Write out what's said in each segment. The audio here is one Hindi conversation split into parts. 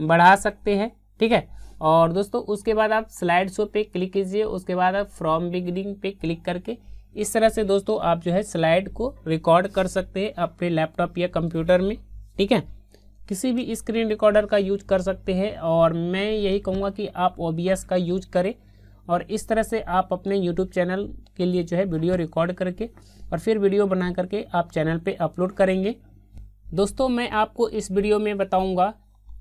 बढ़ा सकते हैं ठीक है और दोस्तों उसके बाद आप स्लाइड शो पे क्लिक कीजिए उसके बाद आप फ्रॉम बिगनिंग पे क्लिक करके इस तरह से दोस्तों आप जो है स्लाइड को रिकॉर्ड कर सकते हैं अपने लैपटॉप या कंप्यूटर में ठीक है किसी भी स्क्रीन रिकॉर्डर का यूज कर सकते हैं और मैं यही कहूँगा कि आप ओ का यूज करें और इस तरह से आप अपने YouTube चैनल के लिए जो है वीडियो रिकॉर्ड करके और फिर वीडियो बना करके आप चैनल पे अपलोड करेंगे दोस्तों मैं आपको इस वीडियो में बताऊंगा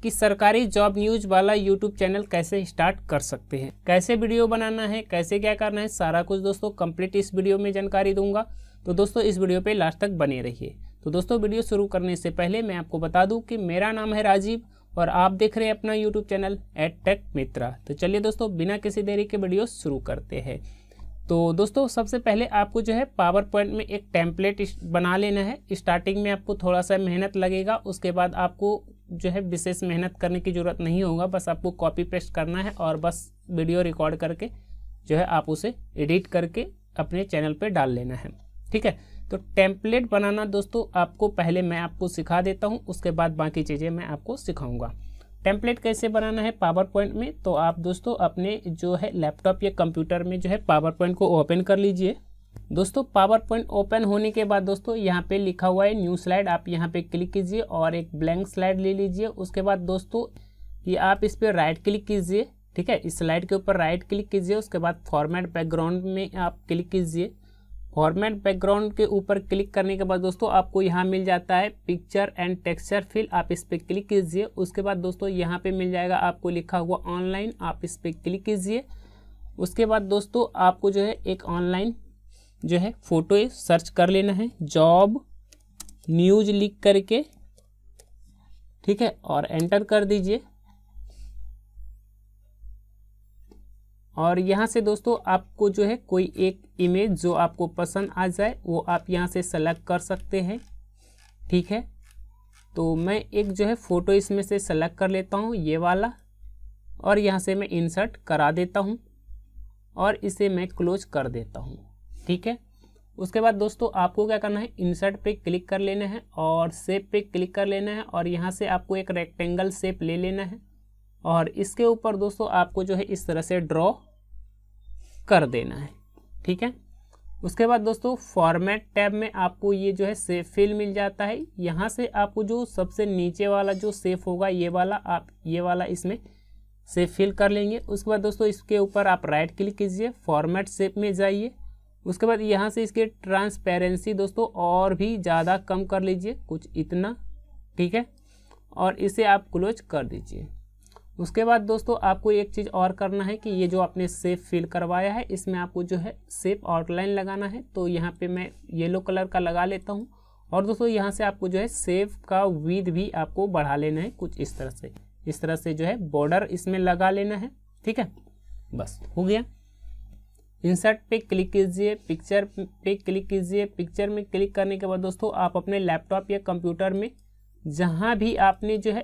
कि सरकारी जॉब न्यूज वाला यूट्यूब चैनल कैसे स्टार्ट कर सकते हैं कैसे वीडियो बनाना है कैसे क्या करना है सारा कुछ दोस्तों कंप्लीट इस वीडियो में जानकारी दूंगा तो दोस्तों इस वीडियो पे लास्ट तक बने रहिए तो दोस्तों वीडियो शुरू करने से पहले मैं आपको बता दूं कि मेरा नाम है राजीव और आप देख रहे हैं अपना YouTube channel at tech Mitra तो चलिए दोस्तों बिना किसी देरी के वीडियो शुरू करते हैं तो दोस्तों सबसे पहले आपको जो है पावर पॉइंट में एक टेम्पलेट बना लेना है स्टार्टिंग में आपको थोड़ा सा मेहनत लगेगा उसके बाद आपको जो है विशेष मेहनत करने की ज़रूरत नहीं होगा बस आपको कॉपी पेस्ट करना है और बस वीडियो रिकॉर्ड करके जो है आप उसे एडिट करके अपने चैनल पर डाल लेना है ठीक है तो टेम्पलेट बनाना दोस्तों आपको पहले मैं आपको सिखा देता हूँ उसके बाद बाकी चीज़ें मैं आपको सिखाऊंगा टेम्पलेट कैसे बनाना है पावर पॉइंट में तो आप दोस्तों अपने जो है लैपटॉप या कंप्यूटर में जो है पावर पॉइंट को ओपन कर लीजिए दोस्तों पावर पॉइंट ओपन होने के बाद दोस्तों यहाँ पे लिखा हुआ है न्यू स्लाइड आप यहाँ पे क्लिक कीजिए और एक ब्लैंक स्लाइड ले लीजिए उसके बाद दोस्तों ये आप इस पर राइट क्लिक कीजिए ठीक है इस स्लाइड के ऊपर राइट क्लिक कीजिए उसके बाद फॉर्मेट बैकग्राउंड में आप क्लिक कीजिए फॉर्मेट बैकग्राउंड के ऊपर क्लिक करने के बाद दोस्तों आपको यहाँ मिल जाता है picture and texture fill up इस पर क्लिक कीजिए उसके बाद दोस्तों यहाँ पे मिल जाएगा आपको लिखा हुआ ऑनलाइन आप इस पर क्लिक कीजिए उसके बाद दोस्तों आपको जो है एक ऑनलाइन जो है फोटो सर्च कर लेना है जॉब न्यूज लिख करके ठीक है और एंटर कर दीजिए और यहाँ से दोस्तों आपको जो है कोई एक इमेज जो आपको पसंद आ जाए वो आप यहाँ से सेलेक्ट कर सकते हैं ठीक है तो मैं एक जो है फ़ोटो इसमें से सेलेक्ट कर लेता हूँ ये वाला और यहाँ से मैं इंसर्ट करा देता हूँ और इसे मैं क्लोज कर देता हूँ ठीक है उसके बाद दोस्तों आपको क्या करना है इंसर्ट पे क्लिक कर लेना है और सेप पे क्लिक कर लेना है और यहाँ से आपको एक रेक्टेंगल सेप ले लेना है और इसके ऊपर दोस्तों आपको जो है इस तरह से ड्रॉ कर देना है ठीक है उसके बाद दोस्तों फॉर्मेट टैब में आपको ये जो है सेफ फिल मिल जाता है यहाँ से आपको जो सबसे नीचे वाला जो सेफ होगा ये वाला आप ये वाला इसमें सेफ फिल कर लेंगे उसके बाद दोस्तों इसके ऊपर आप राइट क्लिक कीजिए फॉर्मेट सेप में जाइए उसके बाद यहाँ से इसके ट्रांसपेरेंसी दोस्तों और भी ज़्यादा कम कर लीजिए कुछ इतना ठीक है और इसे आप क्लोज कर दीजिए उसके बाद दोस्तों आपको एक चीज़ और करना है कि ये जो आपने सेप फिल करवाया है इसमें आपको जो है सेप आउटलाइन लगाना है तो यहाँ पे मैं येलो कलर का लगा लेता हूँ और दोस्तों यहाँ से आपको जो है सेप का विद भी आपको बढ़ा लेना है कुछ इस तरह से इस तरह से जो है बॉर्डर इसमें लगा लेना है ठीक है बस हो गया इंसर्ट पे क्लिक कीजिए पिक्चर पे क्लिक कीजिए पिक्चर में क्लिक करने के बाद दोस्तों आप अपने लैपटॉप या कंप्यूटर में जहाँ भी आपने जो है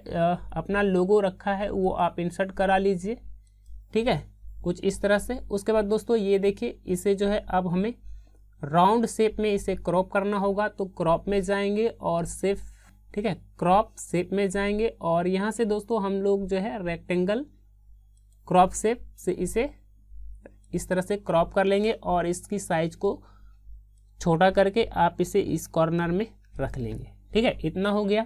अपना लोगो रखा है वो आप इंसर्ट करा लीजिए ठीक है कुछ इस तरह से उसके बाद दोस्तों ये देखिए इसे जो है अब हमें राउंड शेप में इसे क्रॉप करना होगा तो क्रॉप में जाएंगे और सिर्फ ठीक है क्रॉप शेप में जाएंगे और यहाँ से दोस्तों हम लोग जो है रेक्टेंगल क्रॉप शेप से इसे इस तरह से क्रॉप कर लेंगे और इसकी साइज को छोटा करके आप इसे इस कॉर्नर में रख लेंगे ठीक है इतना हो गया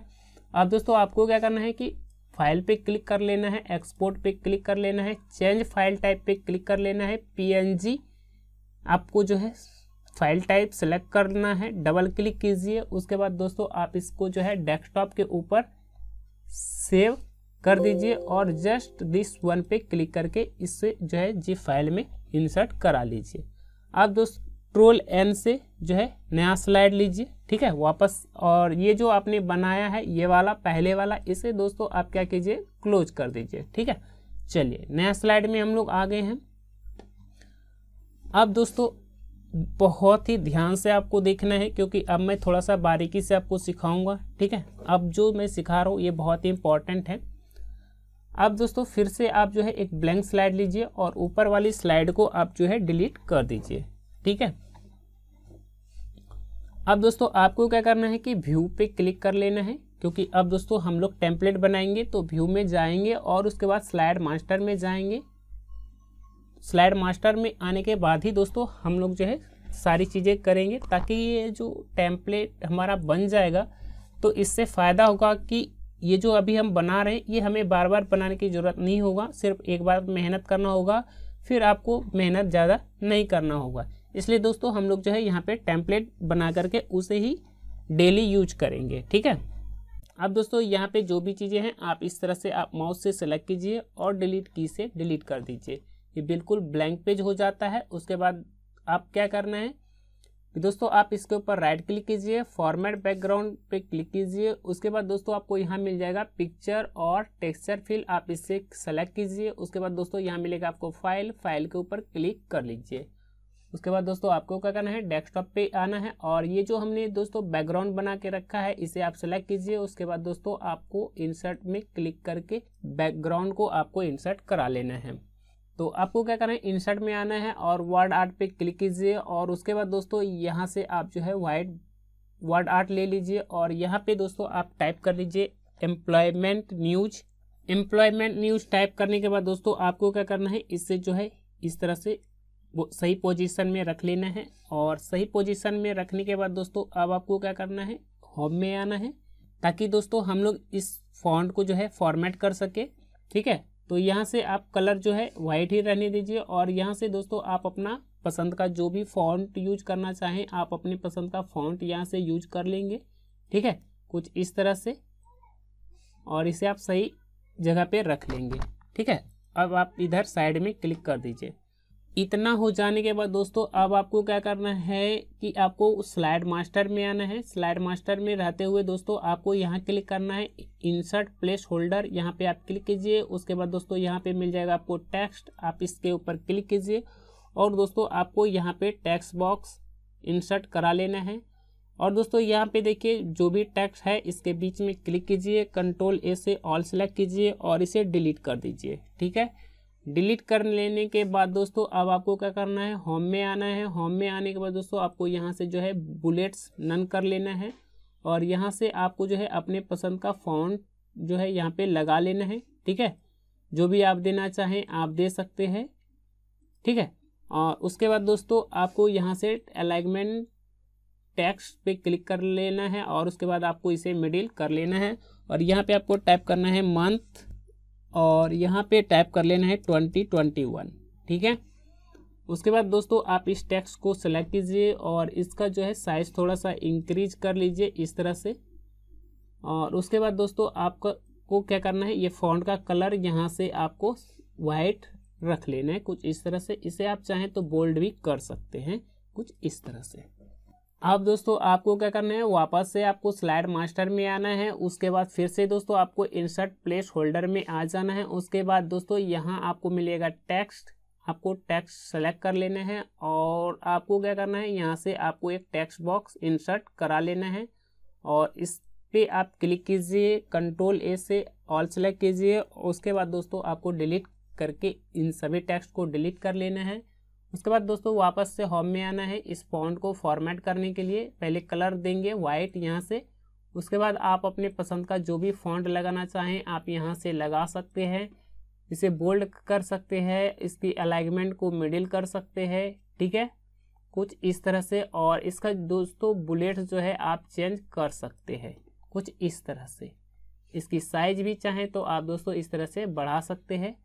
अब दोस्तों आपको क्या करना है कि फाइल पे क्लिक कर लेना है एक्सपोर्ट पे क्लिक कर लेना है चेंज फाइल टाइप पे क्लिक कर लेना है पीएनजी आपको जो है फाइल टाइप सेलेक्ट करना है डबल क्लिक कीजिए उसके बाद दोस्तों आप इसको जो है डेस्कटॉप के ऊपर सेव कर दीजिए और जस्ट दिस वन पे क्लिक करके इससे जो है जी फाइल में इंसर्ट करा लीजिए अब दोस्त ट्रोल एन से जो है नया स्लाइड लीजिए ठीक है वापस और ये जो आपने बनाया है ये वाला पहले वाला इसे दोस्तों आप क्या कीजिए क्लोज कर दीजिए ठीक है चलिए नया स्लाइड में हम लोग आ गए हैं अब दोस्तों बहुत ही ध्यान से आपको देखना है क्योंकि अब मैं थोड़ा सा बारीकी से आपको सिखाऊंगा ठीक है अब जो मैं सिखा रहा हूँ ये बहुत ही इंपॉर्टेंट है अब दोस्तों फिर से आप जो है एक ब्लैंक स्लाइड लीजिए और ऊपर वाली स्लाइड को आप जो है डिलीट कर दीजिए ठीक है अब दोस्तों आपको क्या करना है कि व्यू पे क्लिक कर लेना है क्योंकि अब दोस्तों हम लोग टेम्पलेट बनाएंगे तो व्यू में जाएंगे और उसके बाद स्लाइड मास्टर में जाएंगे स्लाइड मास्टर में आने के बाद ही दोस्तों हम लोग जो है सारी चीज़ें करेंगे ताकि ये जो टेम्पलेट हमारा बन जाएगा तो इससे फ़ायदा होगा कि ये जो अभी हम बना रहे हैं ये हमें बार बार बनाने की ज़रूरत नहीं होगा सिर्फ एक बार मेहनत करना होगा फिर आपको मेहनत ज़्यादा नहीं करना होगा इसलिए दोस्तों हम लोग जो है यहाँ पे टेम्पलेट बना करके उसे ही डेली यूज करेंगे ठीक है अब दोस्तों यहाँ पे जो भी चीज़ें हैं आप इस तरह से आप माउस से सेलेक्ट कीजिए और डिलीट की से डिलीट कर दीजिए ये बिल्कुल ब्लैंक पेज हो जाता है उसके बाद आप क्या करना है कि तो दोस्तों आप इसके ऊपर राइट क्लिक कीजिए फॉर्मेट बैकग्राउंड पे क्लिक कीजिए उसके बाद दोस्तों आपको यहाँ मिल जाएगा पिक्चर और टेक्सचर फिल आप इससे सेलेक्ट कीजिए उसके बाद दोस्तों यहाँ मिलेगा आपको फाइल फाइल के ऊपर क्लिक कर लीजिए उसके बाद दोस्तों आपको क्या करना है डेस्कटॉप पे आना है और ये जो हमने दोस्तों बैकग्राउंड बना के रखा है इसे आप सेलेक्ट कीजिए उसके बाद दोस्तों आपको इंसर्ट में क्लिक करके बैकग्राउंड को आपको इंसर्ट करा लेना है तो आपको क्या करना है इंसर्ट में आना है और वर्ड आर्ट पे क्लिक कीजिए और उसके बाद दोस्तों यहाँ से आप जो है वाइट वर्ड आर्ट ले लीजिए और यहाँ पे दोस्तों आप टाइप कर लीजिए employment news employment news type करने के बाद दोस्तों आपको क्या करना है इससे जो है इस तरह से वो सही पोजिशन में रख लेना है और सही पोजिशन में रखने के बाद दोस्तों अब आपको क्या करना है होम में आना है ताकि दोस्तों हम लोग इस फॉन्ट को जो है फॉर्मेट कर सके ठीक है तो यहाँ से आप कलर जो है वाइट ही रहने दीजिए और यहाँ से दोस्तों आप अपना पसंद का जो भी फॉन्ट यूज करना चाहें आप अपने पसंद का फॉन्ट यहाँ से यूज कर लेंगे ठीक है कुछ इस तरह से और इसे आप सही जगह पे रख लेंगे ठीक है अब आप इधर साइड में क्लिक कर दीजिए इतना हो जाने के बाद दोस्तों अब आपको क्या करना है कि आपको स्लाइड मास्टर में आना है स्लाइड मास्टर में रहते हुए दोस्तों आपको यहाँ क्लिक करना है इंसर्ट प्लेस होल्डर यहाँ पे आप क्लिक कीजिए उसके बाद दोस्तों यहाँ पे मिल जाएगा आपको टेक्स्ट आप इसके ऊपर क्लिक कीजिए और दोस्तों आपको यहाँ पे टेक्स्ट बॉक्स इंसर्ट करा लेना है और दोस्तों यहाँ पे देखिए जो भी टेक्स्ट है इसके बीच में क्लिक कीजिए कंट्रोल ए से ऑल सेलेक्ट कीजिए और इसे डिलीट कर दीजिए ठीक है डिलीट कर लेने के बाद दोस्तों अब आपको क्या करना है होम में आना है होम में आने के बाद दोस्तों आपको यहाँ से जो है बुलेट्स नन कर लेना है और यहाँ से आपको जो है अपने पसंद का फ़ॉन्ट जो है यहाँ पे लगा लेना है ठीक है जो भी आप देना चाहें आप दे सकते हैं ठीक है और उसके बाद दोस्तों आपको यहाँ से अलाइनमेंट टैक्स पे क्लिक कर लेना है और उसके बाद आपको इसे मिडिल कर लेना है और यहाँ पे आपको टाइप करना है मंथ और यहाँ पे टाइप कर लेना है ट्वेंटी ट्वेंटी वन ठीक है उसके बाद दोस्तों आप इस टेक्स्ट को सेलेक्ट कीजिए और इसका जो है साइज़ थोड़ा सा इंक्रीज कर लीजिए इस तरह से और उसके बाद दोस्तों आपका को क्या करना है ये फॉन्ट का कलर यहाँ से आपको वाइट रख लेना है कुछ इस तरह से इसे आप चाहें तो बोल्ड भी कर सकते हैं कुछ इस तरह से अब दोस्तों आपको क्या करना है वापस से आपको स्लाइड मास्टर में आना है उसके बाद फिर से दोस्तों आपको इंसर्ट प्लेस होल्डर में आ जाना है उसके बाद दोस्तों यहाँ आपको मिलेगा टेक्स्ट आपको टेक्स्ट सेलेक्ट कर लेना है और आपको क्या करना है यहाँ से आपको एक टेक्स्ट बॉक्स इंसर्ट करा लेना है और इस पर आप क्लिक कीजिए कंट्रोल ए से ऑल सेलेक्ट कीजिए उसके बाद दोस्तों आपको डिलीट करके इन सभी टेक्स्ट को डिलीट कर लेना है उसके बाद दोस्तों वापस से होम में आना है इस फॉन्ट को फॉर्मेट करने के लिए पहले कलर देंगे वाइट यहाँ से उसके बाद आप अपने पसंद का जो भी फॉन्ट लगाना चाहें आप यहाँ से लगा सकते हैं इसे बोल्ड कर सकते हैं इसकी अलाइनमेंट को मिडिल कर सकते हैं ठीक है कुछ इस तरह से और इसका दोस्तों बुलेट जो है आप चेंज कर सकते हैं कुछ इस तरह से इसकी साइज भी चाहें तो आप दोस्तों इस तरह से बढ़ा सकते हैं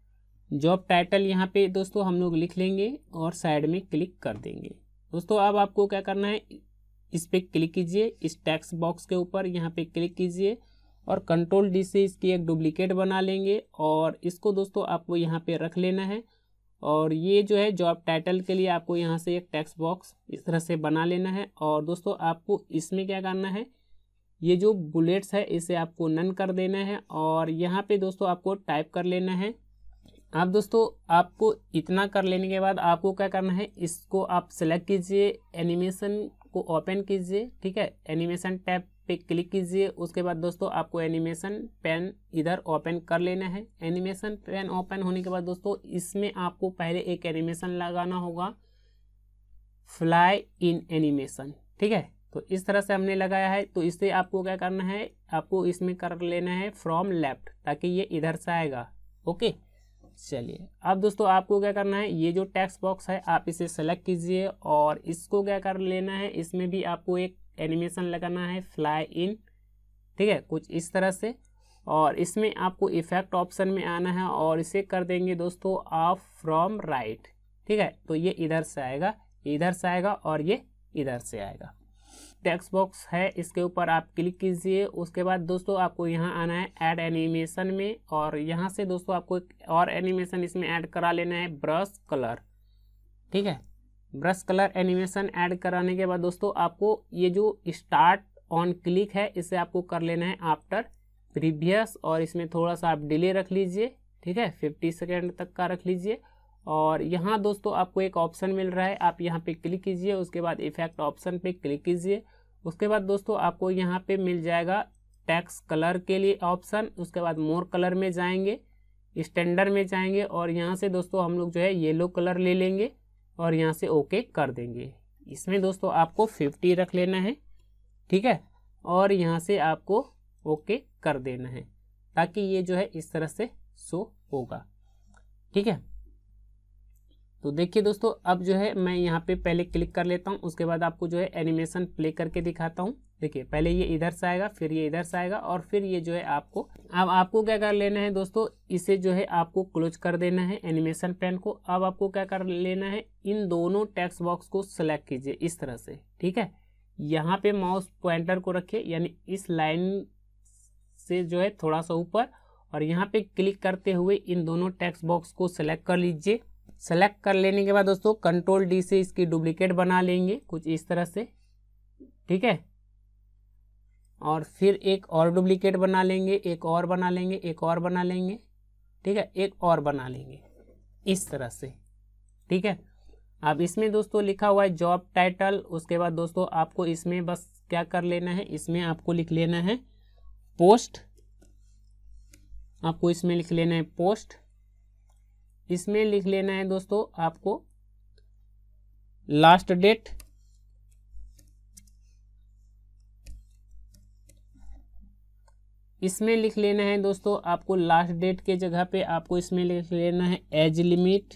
जॉब टाइटल यहाँ पे दोस्तों हम लोग लिख लेंगे और साइड में क्लिक कर देंगे दोस्तों अब आपको क्या करना है इस पर क्लिक कीजिए इस टैक्स बॉक्स के ऊपर यहाँ पे क्लिक कीजिए और कंट्रोल डी से इसकी एक डुप्लीकेट बना लेंगे और इसको दोस्तों आपको यहाँ पे रख लेना है और ये जो है जॉब टाइटल के लिए आपको यहाँ से एक टैक्स बॉक्स इस तरह से बना लेना है और दोस्तों आपको इसमें क्या करना है ये जो बुलेट्स है इसे आपको नन कर देना है और यहाँ पे दोस्तों आपको टाइप कर लेना है आप दोस्तों आपको इतना कर लेने के बाद आपको क्या करना है इसको आप सेलेक्ट कीजिए एनिमेशन को ओपन कीजिए ठीक है एनिमेशन टैब पे क्लिक कीजिए उसके बाद दोस्तों आपको एनिमेशन पेन इधर ओपन कर लेना है एनिमेशन पेन ओपन होने के बाद दोस्तों इसमें आपको पहले एक एनिमेशन लगाना होगा फ्लाई इन एनिमेशन ठीक है तो इस तरह से हमने लगाया है तो इससे आपको क्या करना है आपको इसमें कर लेना है फ्रॉम लेफ्ट ताकि ये इधर से आएगा ओके चलिए अब दोस्तों आपको क्या करना है ये जो टेक्स्ट बॉक्स है आप इसे सेलेक्ट कीजिए और इसको क्या कर लेना है इसमें भी आपको एक एनिमेशन लगाना है फ्लाई इन ठीक है कुछ इस तरह से और इसमें आपको इफेक्ट ऑप्शन में आना है और इसे कर देंगे दोस्तों ऑफ फ्रॉम राइट ठीक है तो ये इधर से आएगा इधर से आएगा और ये इधर से आएगा टेक्स्ट बॉक्स है इसके ऊपर आप क्लिक कीजिए उसके बाद दोस्तों आपको यहाँ आना है ऐड एनिमेशन में और यहाँ से दोस्तों आपको एक और एनिमेशन इसमें ऐड करा लेना है ब्रश कलर ठीक है ब्रश कलर एनिमेशन ऐड कराने के बाद दोस्तों आपको ये जो स्टार्ट ऑन क्लिक है इसे आपको कर लेना है आफ्टर प्रीवियस और इसमें थोड़ा सा आप डिले रख लीजिए ठीक है फिफ्टी सेकेंड तक का रख लीजिए और यहाँ दोस्तों आपको एक ऑप्शन मिल रहा है आप यहाँ पे क्लिक कीजिए उसके बाद इफेक्ट ऑप्शन पे क्लिक कीजिए उसके बाद दोस्तों आपको यहाँ पे मिल जाएगा टैक्स कलर के लिए ऑप्शन उसके बाद मोर कलर में जाएंगे स्टैंडर्ड में जाएंगे और यहाँ से दोस्तों हम लोग जो है येलो कलर ले लेंगे और यहाँ से ओके कर देंगे इसमें दोस्तों आपको फिफ्टी रख लेना है ठीक है और यहाँ से आपको ओके कर देना है ताकि ये जो है इस तरह से शो होगा ठीक है तो देखिए दोस्तों अब जो है मैं यहाँ पे पहले क्लिक कर लेता हूँ उसके बाद आपको जो है एनिमेशन प्ले करके दिखाता हूँ देखिए पहले ये इधर से आएगा फिर ये इधर से आएगा और फिर ये जो है आपको अब आपको क्या कर लेना है दोस्तों इसे जो है आपको क्लोज कर देना है एनिमेशन पेन को अब आपको क्या कर लेना है इन दोनों टैक्स बॉक्स को सिलेक्ट कीजिए इस तरह से ठीक है यहाँ पे माउस पॉइंटर को रखिए यानी इस लाइन से जो है थोड़ा सा ऊपर और यहाँ पे क्लिक करते हुए इन दोनों टेक्स्ट बॉक्स को सिलेक्ट कर लीजिए सेलेक्ट कर लेने के बाद दोस्तों कंट्रोल डी से इसकी डुप्लीकेट बना लेंगे कुछ इस तरह से ठीक है और फिर एक और डुप्लीकेट बना लेंगे एक और बना लेंगे एक और बना लेंगे ठीक है एक और बना लेंगे इस तरह से ठीक है अब इसमें दोस्तों लिखा हुआ है जॉब टाइटल उसके बाद दोस्तों आपको इसमें बस क्या कर लेना है इसमें आपको लिख लेना है पोस्ट आपको इसमें लिख लेना है पोस्ट इसमें लिख लेना है दोस्तों आपको लास्ट डेट इसमें लिख लेना है दोस्तों आपको लास्ट डेट के जगह पे आपको इसमें लिख लेना है एज लिमिट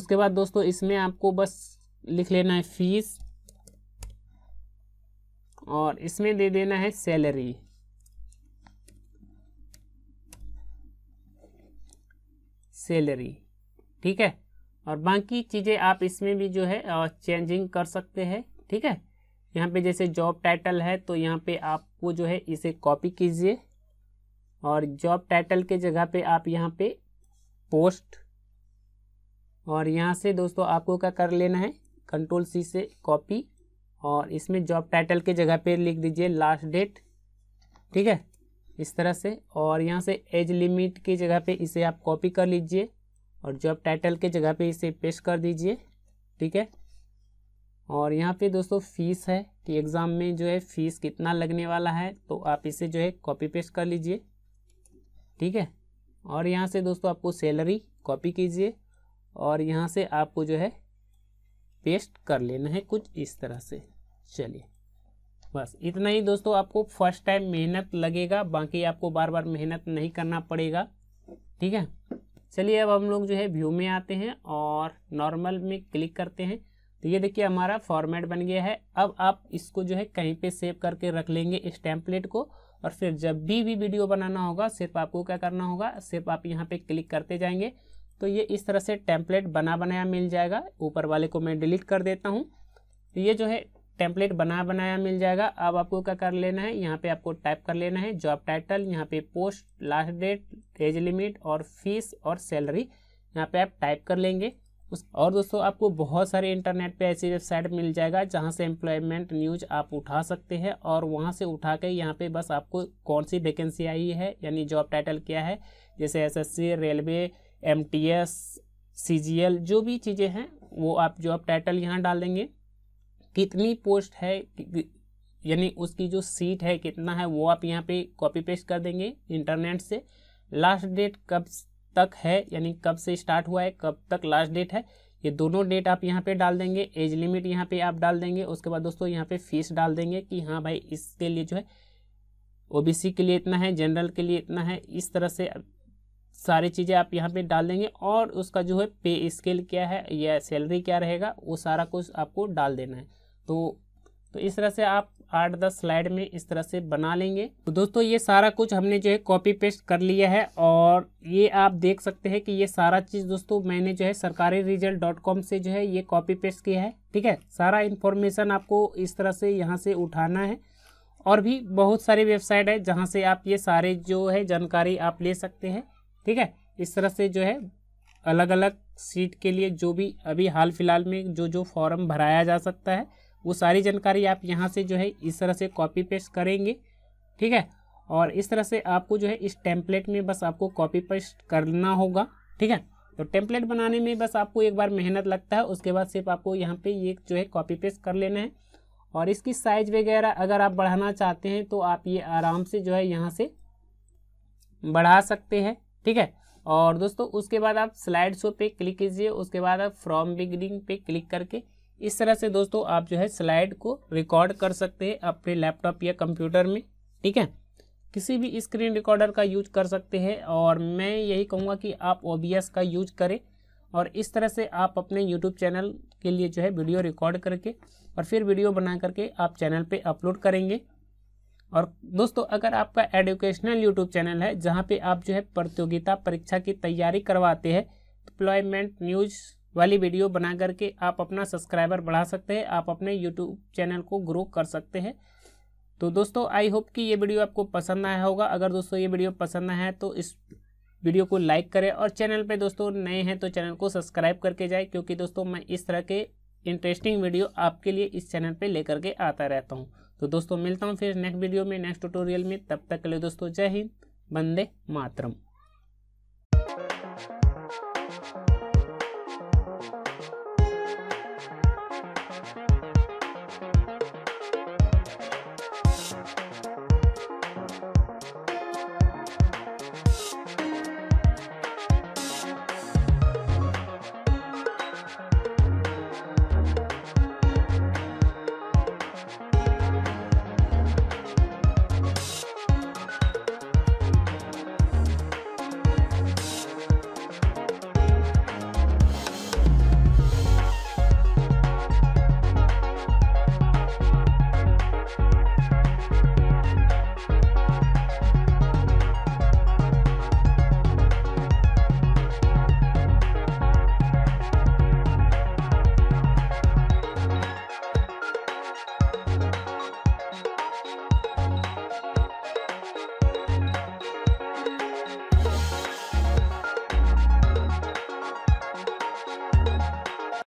उसके बाद दोस्तों इसमें आपको बस लिख लेना है फीस और इसमें दे देना है सैलरी सैलरी ठीक है और बाकी चीज़ें आप इसमें भी जो है चेंजिंग कर सकते हैं ठीक है यहाँ पे जैसे जॉब टाइटल है तो यहाँ पे आपको जो है इसे कॉपी कीजिए और जॉब टाइटल के जगह पे आप यहाँ पे पोस्ट और यहाँ से दोस्तों आपको क्या कर लेना है कंट्रोल सी से कॉपी और इसमें जॉब टाइटल के जगह पे लिख दीजिए लास्ट डेट ठीक है इस तरह से और यहाँ से एज लिमिट की जगह पे इसे आप कॉपी कर लीजिए और जॉब टाइटल के जगह पे इसे पेश कर दीजिए ठीक है और यहाँ पे दोस्तों फ़ीस है कि एग्ज़ाम में जो है फ़ीस कितना लगने वाला है तो आप इसे जो है कॉपी पेश कर लीजिए ठीक है और यहाँ से दोस्तों आपको सैलरी कॉपी कीजिए और यहाँ से आपको जो है पेस्ट कर लेना है कुछ इस तरह से चलिए बस इतना ही दोस्तों आपको फर्स्ट टाइम मेहनत लगेगा बाकी आपको बार बार मेहनत नहीं करना पड़ेगा ठीक है चलिए अब हम लोग जो है व्यू में आते हैं और नॉर्मल में क्लिक करते हैं तो ये देखिए हमारा फॉर्मेट बन गया है अब आप इसको जो है कहीं पे सेव करके रख लेंगे इस टैंपलेट को और फिर जब भी भी वीडियो बनाना होगा सिर्फ आपको क्या करना होगा सिर्फ आप यहाँ पे क्लिक करते जाएंगे तो ये इस तरह से टेम्पलेट बना बनाया मिल जाएगा ऊपर वाले को मैं डिलीट कर देता हूँ तो ये जो है टेम्पलेट बना बनाया मिल जाएगा अब आपको क्या कर लेना है यहाँ पे आपको टाइप कर लेना है जॉब टाइटल यहाँ पे post last date age limit और फीस और सैलरी यहाँ पे आप टाइप कर लेंगे उस और दोस्तों आपको बहुत सारे इंटरनेट पे ऐसी वेबसाइट मिल जाएगा जहाँ से एम्प्लॉयमेंट न्यूज आप उठा सकते हैं और वहाँ से उठा के यहाँ पे बस आपको कौन सी वैकेंसी आई है यानी जॉब टाइटल क्या है जैसे as railway M T S C G L जो भी चीज़ें हैं वो आप जो आप टाइटल यहाँ डाल देंगे कितनी पोस्ट है यानी उसकी जो सीट है कितना है वो आप यहाँ पे कॉपी पेस्ट कर देंगे इंटरनेट से लास्ट डेट कब तक है यानी कब से स्टार्ट हुआ है कब तक लास्ट डेट है ये दोनों डेट आप यहाँ पे डाल देंगे एज लिमिट यहाँ पे आप डाल देंगे उसके बाद दोस्तों यहाँ पे फीस डाल देंगे कि हाँ भाई इसके लिए जो है ओबीसी के लिए इतना है जनरल के लिए इतना है इस तरह से सारी चीज़ें आप यहाँ पे डाल देंगे और उसका जो है पे स्केल क्या है या सैलरी क्या रहेगा वो सारा कुछ आपको डाल देना है तो तो इस तरह से आप आठ दस स्लाइड में इस तरह से बना लेंगे तो दोस्तों ये सारा कुछ हमने जो है कॉपी पेस्ट कर लिया है और ये आप देख सकते हैं कि ये सारा चीज़ दोस्तों मैंने जो है सरकारी रिजल्ट डॉट कॉम से जो है ये कॉपी पेस्ट किया है ठीक है सारा इन्फॉर्मेशन आपको इस तरह से यहाँ से उठाना है और भी बहुत सारी वेबसाइट है जहाँ से आप ये सारे जो है जानकारी आप ले सकते हैं ठीक है इस तरह से जो है अलग अलग सीट के लिए जो भी अभी हाल फिलहाल में जो जो फॉर्म भराया जा सकता है वो सारी जानकारी आप यहाँ से जो है इस तरह से कॉपी पेस्ट करेंगे ठीक है और इस तरह से आपको जो है इस टेम्पलेट में बस आपको कॉपी पेस्ट करना होगा ठीक है तो टेम्पलेट बनाने में बस आपको एक बार मेहनत लगता है उसके बाद सिर्फ आपको यहाँ पे ये जो है कॉपी पेस्ट कर लेना है और इसकी साइज वगैरह अगर आप बढ़ाना चाहते हैं तो आप ये आराम से जो है यहाँ से बढ़ा सकते हैं ठीक है और दोस्तों उसके बाद आप स्लाइड शो पे क्लिक कीजिए उसके बाद आप फ्रॉम बिगनिंग पे क्लिक करके इस तरह से दोस्तों आप जो है स्लाइड को रिकॉर्ड कर सकते हैं अपने लैपटॉप या कंप्यूटर में ठीक है किसी भी स्क्रीन रिकॉर्डर का यूज कर सकते हैं और मैं यही कहूँगा कि आप ओ का यूज करें और इस तरह से आप अपने यूट्यूब चैनल के लिए जो है वीडियो रिकॉर्ड करके और फिर वीडियो बना करके आप चैनल पे अपलोड करेंगे और दोस्तों अगर आपका एडुकेशनल यूट्यूब चैनल है जहाँ पे आप जो है प्रतियोगिता परीक्षा की तैयारी करवाते हैं एम्प्लॉयमेंट न्यूज वाली वीडियो बना करके आप अपना सब्सक्राइबर बढ़ा सकते हैं आप अपने यूट्यूब चैनल को ग्रो कर सकते हैं तो दोस्तों आई होप कि ये वीडियो आपको पसंद आया होगा अगर दोस्तों ये वीडियो पसंद आया है तो इस वीडियो को लाइक करें और चैनल पे दोस्तों नए हैं तो चैनल को सब्सक्राइब करके जाए क्योंकि दोस्तों मैं इस तरह के इंटरेस्टिंग वीडियो आपके लिए इस चैनल पे लेकर के आता रहता हूँ तो दोस्तों मिलता हूँ फिर नेक्स्ट वीडियो में नेक्स्ट ट्यूटोरियल में तब तक के लिए दोस्तों जय हिंद बंदे मातरम